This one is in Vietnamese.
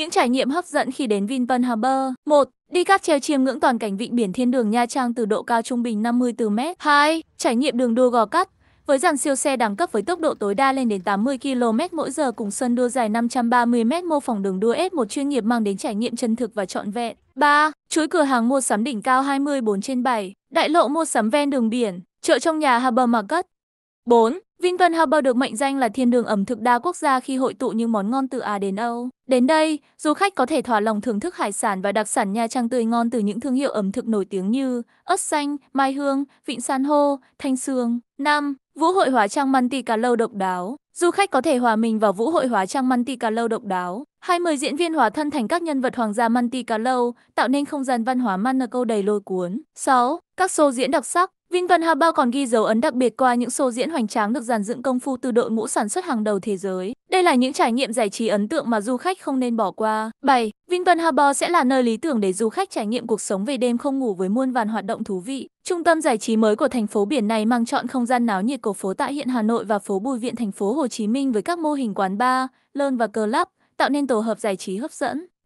Những trải nghiệm hấp dẫn khi đến Vinpearl Harbor. 1. Đi cáp treo chiêm ngưỡng toàn cảnh vịnh biển Thiên Đường Nha Trang từ độ cao trung bình 54m. 2. Trải nghiệm đường đua gò cắt với dàn siêu xe đẳng cấp với tốc độ tối đa lên đến 80 km mỗi giờ cùng sân đua dài 530 m mô phỏng đường đua F1 chuyên nghiệp mang đến trải nghiệm chân thực và trọn vẹn. 3. Chuỗi cửa hàng mua sắm đỉnh cao 24 trên 7, đại lộ mua sắm ven đường biển, chợ trong nhà Harbor Market, 4. Vinpearl Harbor được mệnh danh là thiên đường ẩm thực đa quốc gia khi hội tụ những món ngon từ Á đến Âu. Đến đây, du khách có thể thỏa lòng thưởng thức hải sản và đặc sản Nha Trang tươi ngon từ những thương hiệu ẩm thực nổi tiếng như ớt xanh, mai hương, vịn san hô, thanh sương. 5. Vũ hội hóa trang Manti Cà Lâu độc đáo Du khách có thể hòa mình vào vũ hội hóa trang Manti Cà Lâu độc đáo. 20 diễn viên hóa thân thành các nhân vật hoàng gia Manti Cà Lâu, tạo nên không gian văn hóa Monaco đầy lôi cuốn. 6. Các show diễn đặc sắc Vinpearl Van Habao còn ghi dấu ấn đặc biệt qua những show diễn hoành tráng được dàn dựng công phu từ đội ngũ sản xuất hàng đầu thế giới. Đây là những trải nghiệm giải trí ấn tượng mà du khách không nên bỏ qua. 7. Vinpearl Van sẽ là nơi lý tưởng để du khách trải nghiệm cuộc sống về đêm không ngủ với muôn vàn hoạt động thú vị. Trung tâm giải trí mới của thành phố biển này mang chọn không gian náo nhiệt của phố Tạ Hiện Hà Nội và phố Bùi Viện thành phố Hồ Chí Minh với các mô hình quán bar, lơn và club, tạo nên tổ hợp giải trí hấp dẫn.